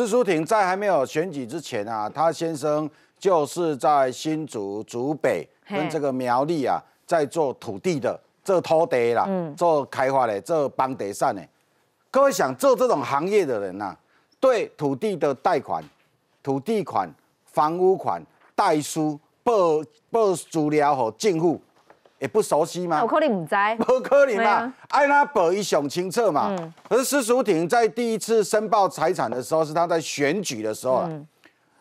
施淑婷在还没有选举之前啊，她先生就是在新竹竹北跟这个苗栗啊，在做土地的、做土地啦、做开发的、做房地产的。各位想做这种行业的人呐，对土地的贷款、土地款、房屋款、代书报报资料和进户，也不熟悉吗？我可能唔知，不可能嘛，艾拉伯一想清楚嘛。可是施淑婷在第一次申报财产的时候，是她在选举的时候啊。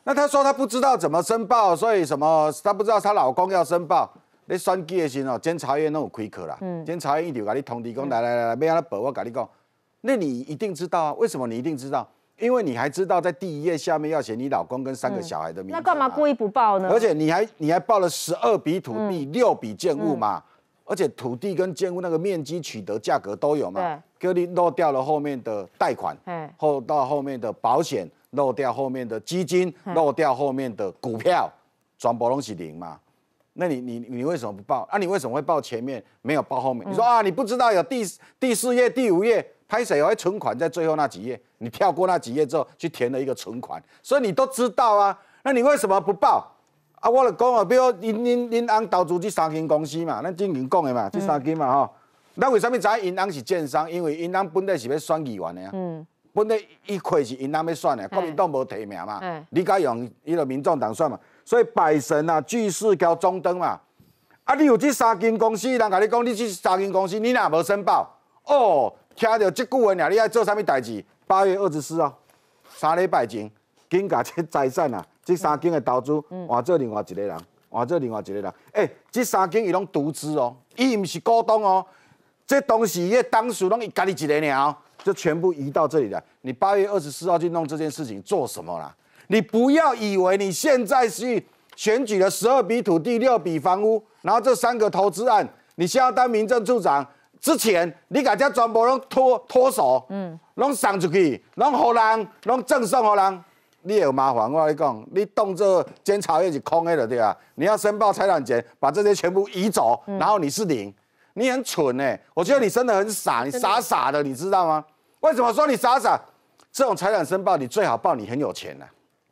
那她说她不知道怎么申报，所以什么她不知道她老公要申报，那算几恶心哦！监察院那种亏壳啦，监察院一屌，赶你通知讲，来来来来，别让他报，我跟你讲，那你一定知道啊？为什么你一定知道？因为你还知道在第一页下面要写你老公跟三个小孩的名字，那干嘛故意不报呢？而且你还你还报了十二笔土地、六笔建物嘛，而且土地跟建物那个面积、取得价格都有嘛。给你漏掉了后面的贷款，后到后面的保险漏掉后面的基金，漏掉后面的股票，全部东西零嘛。那你你你为什么不报？那你为什么会报前面没有报后面？你说啊，你不知道有第第四页、第五页？拍谁？因存款在最后那几页，你跳过那几页之后，去填了一个存款，所以你都知道啊。那你为什么不报？啊，我来讲啊，比如银银银行投资这三间公司嘛，咱之前讲的嘛，这三间嘛吼。那为什么仔银行是建商，因为银行本来是要选议员的啊，嗯，本来一开是银行要选的，国民党无提名嘛，你该用伊个民众党选嘛，所以百神啊、巨士交中登嘛，啊，你有这三间公司，人甲你讲，你这三间公司你哪无申报？哦。听到即句话，你爱做啥物代志？八月二十四号，三礼拜前，紧家这财产啊，这三间的投资，换做另外一个人，换做另外一个人。诶，这三间伊拢独资哦，伊毋是股东哦，这东西迄当时拢伊家己一个尔，就全部移到这里了。你八月二十四号去弄这件事情做什么啦？你不要以为你现在是选举了十二笔土地、六笔房屋，然后这三个投资案，你先要当民政处长。之前你家只全部拢脱脱手，嗯，拢送出去，拢给人，拢赠送给人，你也有麻烦我，跟你讲，你动作监察也是空空的对吧？你要申报财产权，把这些全部移走，然后你是零，你很蠢哎，我觉得你真的很傻，你傻傻的，你知道吗？为什么说你傻傻？这种财产申报，你最好报你很有钱呢？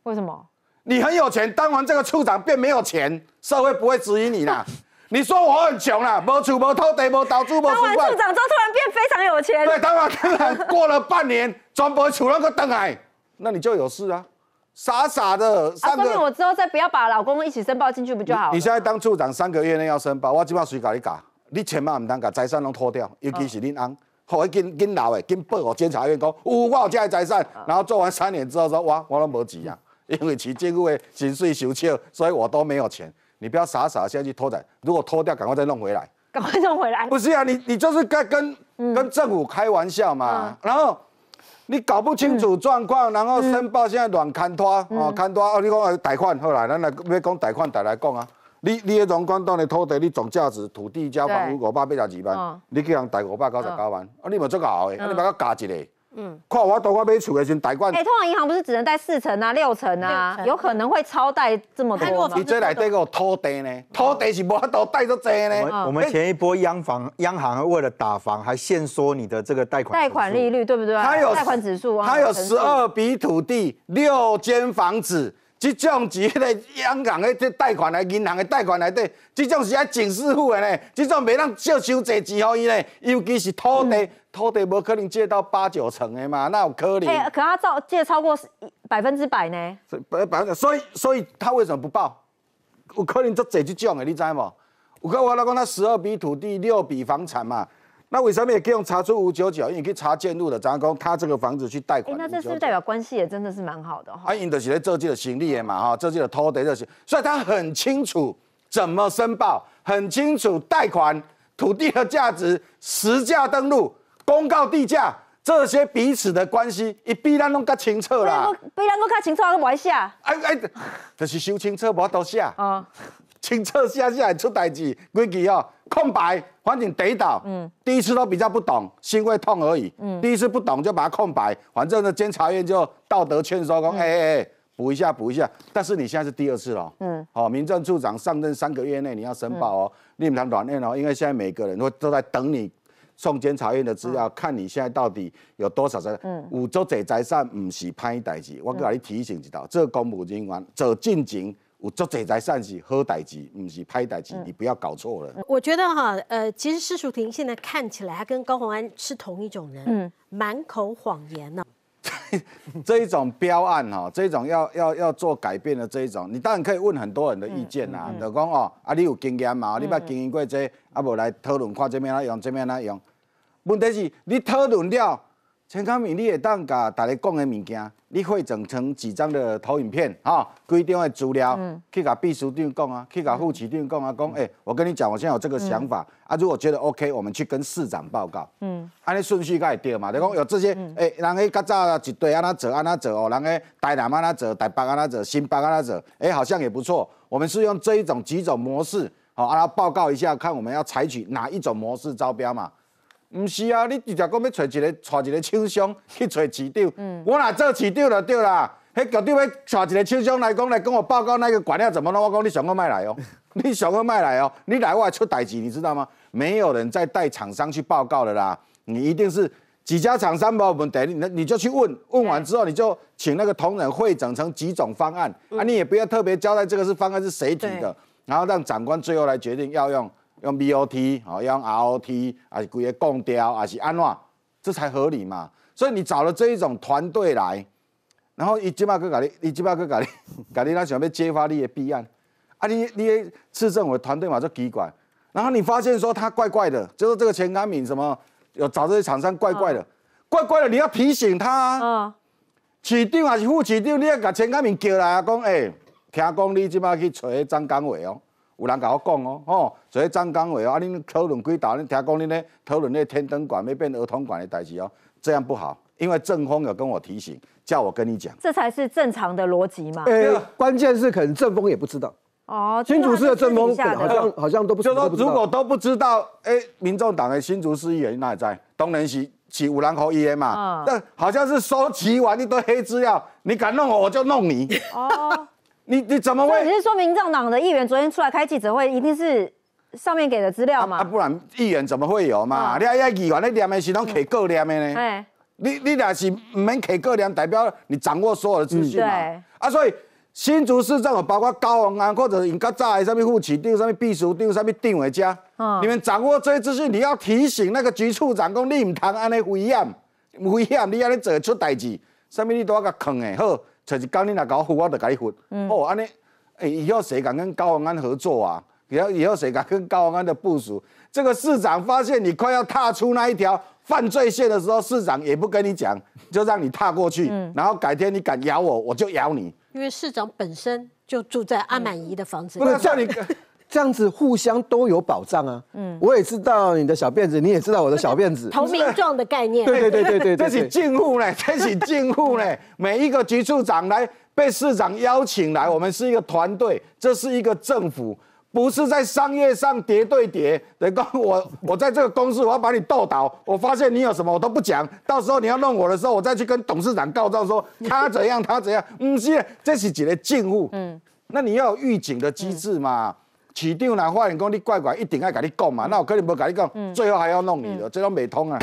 为什么？你很有钱，当完这个处长便没有钱，社会不会质疑你啦。你说我很穷啦，无厝无土地，无投资无存款。当完处长之后，突然变非常有钱。对，当完之后过了半年，专拨出那个灯来，那你就有事啊！傻傻的。三个、明我之后再不要把老公一起申报进去不就好了？你现在当处长三个月内要申报，我机把谁搞你搞，你千万唔当把财产拢拖掉，尤其是恁翁，好紧紧老的紧报我监察院讲，呜哇我家里财产，然后做完三年之后说，哇我拢无钱，因为其几个月薪水收少，所以我都没有钱。你不要傻傻现在去拖走，如果拖掉，赶快再弄回来，赶快弄回来。不是啊，你你就是跟跟跟政府开玩笑嘛。然后你搞不清楚状况，然后申报现在乱砍拖啊，砍拖哦。你讲贷款后来，咱来要讲贷款贷来讲啊。你你的种官东的土地，你总价值土地交房屋五百八十二万，你去人贷五百九十九万，啊你咪做憨的，你咪搁加一个。嗯，看我当我买厝的时，候，贷款。哎，通常银行不是只能贷四成啊、六成啊，有可能会超贷这么多吗？你这来得个土地呢，土地一波都贷得济呢。我们前一波央房、央行为了打房，还限缩你的这个贷款贷款利率，对不对？它有贷款指数啊，它有十二笔土地、六间房子。即种是迄个香港迄块贷款来，银行的贷款来块，即种是啊，警示户的呢。即种未当借收债之后，伊呢，尤其是土地，土地无可能借到八九成的嘛，哪有可能？对，可他照借超过百分之百呢？百百分之，百，所以所以他为什么不报？有可能做这即种的，你知吗？我跟我来讲，他十二笔土地，六笔房产嘛。那为什么也可以用查出五九九？因为可以查建筑的，讲他这个房子去贷款。那这是代表关系也真的是蛮好的哈。哎，因的起来这起的行李的嘛哈，这起的偷的这些，所以他很清楚怎么申报，很清楚贷款土地的价值、实价登录、公告地价这些彼此的关系，一必然弄较清楚啦。必然弄较清楚，不买下。哎哎，就是修清楚无啊？多下？啊。清册下下来出代志，规矩哦？空白，反正跌到，嗯，第一次都比较不懂，心会痛而已，嗯，第一次不懂就把它空白，反正呢，监察院就道德劝说讲，哎哎哎，补一下，补一下。但是你现在是第二次了，嗯，好，民政处长上任三个月内你要申报哦，你们谈软硬哦，因为现在每个人都都在等你送监察院的资料，看你现在到底有多少在。嗯，五洲仔在上唔是歹代志，我给你提醒一道，做公务人员做进境。有做侪才算是好代志，不是歹代志，你不要搞错了。我觉得哈，呃，其实施淑婷现在看起来，她跟高洪安是同一种人，嗯，满口谎言呢。这一种标案哈，这一种要要要做改变的这一种，你当然可以问很多人的意见啦。就讲哦，啊，你有经验嘛？你捌经营过这？啊，无来讨论看这边哪用，这边哪用？问题是，你讨论了。陈康敏，你会当甲大家讲的物件，你会整成几张的投影片，吼，几定的资料，去甲秘书长讲啊，去甲副主长讲啊，讲，哎，我跟你讲，我现在有这个想法，啊，如果觉得 OK，我们去跟市长报告，嗯，安尼顺序该调嘛，就讲有这些，哎，人诶，较早一对安那走，安那走哦，人诶，台南安那走，台北安那走，新北安那走，哎，好像也不错，我们是用这一种几种模式，好，阿拉报告一下，看我们要采取哪一种模式招标嘛。唔是啊，你直接讲要找一个，找一个厂商去找市长。嗯，我若做市长就对啦。那局长要找一个厂商来讲，来跟我报告那个管料怎么弄。我讲你想要卖来哦，你想要卖来哦，你来我还出代志，你知道吗？没有人再带厂商去报告了啦。你一定是几家厂商把我们等你，你就去问问完之后，你就请那个同仁会整成几种方案啊。你也不要特别交代这个是方案是谁提的，然后让长官最后来决定要用。用 BOT 哦，用 ROT 啊，是规个公调也是安怎？这才合理嘛。所以你找了这一种团队来，然后伊即马去甲你，伊即马去甲你，甲你，那想要揭发你的弊案。啊，你你市政委团队嘛就奇怪，然后你发现说他怪怪的，就是这个钱刚敏什么有找这些厂商怪怪的，怪怪的，你要提醒他啊。取长还是副市长，你要把钱刚敏叫来啊，讲哎，听讲你即马去找张刚伟哦。有人甲我讲哦，吼，所以张刚伟啊，恁讨论几大，恁听讲恁咧讨论那天灯馆要变儿童馆的代志哦，这样不好，因为正风有跟我提醒，叫我跟你讲，这才是正常的逻辑嘛。诶，关键是可能正风也不知道哦，新竹市的正风好像好像都不，就说如果都不知道，诶，民众党的新竹市议员那也在？东人西起五兰口议员嘛，但好像是收集完一堆黑资料，你敢弄我，我就弄你。哦。你你怎么会？你是说民政党的议员昨天出来开记者会，一定是上面给的资料嘛？啊，不然议员怎么会有嘛？你啊，议员那念面系拢给个量的呢？你你俩是免给个量，代表你掌握所有的资讯嘛？啊，所以新竹市政，府包括高雄啊，或者你早在上面户籍，定上面避暑，定上面定伟家，你们掌握这些资讯，你要提醒那个局处长你唔堂安那危险，危险，你安尼做出代志。啥物你都我甲坑诶，好，找一工你来搞活，我就甲伊嗯、哦，安尼，诶，以后谁敢跟高王安合作啊？以后以后谁敢跟高王安的部署？这个市长发现你快要踏出那一条犯罪线的时候，市长也不跟你讲，就让你踏过去。然后改天你敢咬我，我就咬你。因为市长本身就住在阿满姨的房子。这样子互相都有保障啊。嗯，我也知道你的小辫子，你也知道我的小辫子。同名状的概念。对对对对对，这是进户呢，这是进户呢，每一个局处长来被市长邀请来，我们是一个团队，这是一个政府，不是在商业上叠对叠。等我我 我在这个公司，我要把你斗倒。我发现你有什么，我都不讲。到时候你要弄我的时候，我再去跟董事长告状说他怎样他怎样。嗯，是，这是几个进户。嗯，那你要预警的机制嘛。市长若发现讲你怪怪，一定爱甲你讲嘛，那、嗯、有可能无甲你讲，最后还要弄你的，这都未通啊。